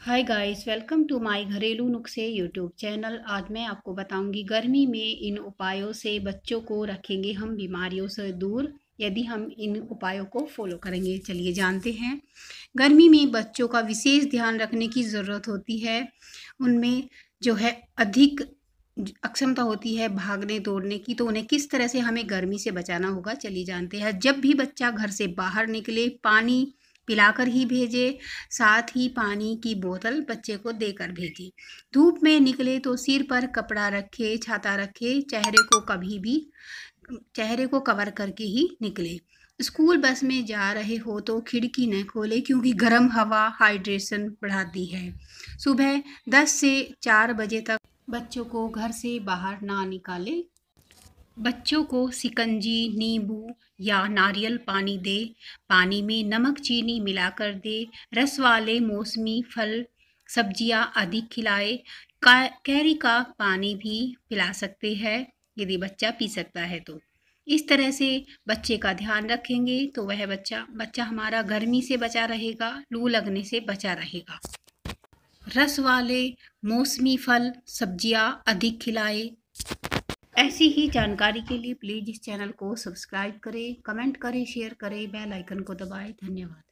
hi guys welcome to my घरेलू नुस्खे YouTube channel आज मैं आपको बताऊंगी गर्मी में इन उपायों से बच्चों को रखेंगे हम बीमारियों से दूर यदि हम इन उपायों को फॉलो करेंगे चलिए जानते हैं गर्मी में बच्चों का विशेष ध्यान रखने की ज़रूरत होती है उनमें जो है अधिक अक्षमता होती है भागने दौड़ने की तो उन्हें किस तरह से हमें गर्मी से बचाना होगा चलिए जानते हैं जब भी बच्चा घर से बाहर निकले पानी पिलाकर ही भेजे साथ ही पानी की बोतल बच्चे को देकर भेजी धूप में निकले तो सिर पर कपड़ा रखे छाता रखे चेहरे को कभी भी चेहरे को कवर करके ही निकले स्कूल बस में जा रहे हो तो खिड़की न खोले क्योंकि गर्म हवा हाइड्रेशन बढ़ाती है सुबह 10 से 4 बजे तक बच्चों को घर से बाहर ना निकाले बच्चों को सिकंजी नींबू या नारियल पानी दे पानी में नमक चीनी मिलाकर दे रस वाले मौसमी फल सब्जियां आदि खिलाए का कैरी का पानी भी पिला सकते हैं यदि बच्चा पी सकता है तो इस तरह से बच्चे का ध्यान रखेंगे तो वह बच्चा बच्चा हमारा गर्मी से बचा रहेगा लू लगने से बचा रहेगा रस वाले मौसमी फल सब्जियां अधिक खिलाए ऐसी ही जानकारी के लिए प्लीज़ इस चैनल को सब्सक्राइब करें कमेंट करें शेयर करें बेल आइकन को दबाएं धन्यवाद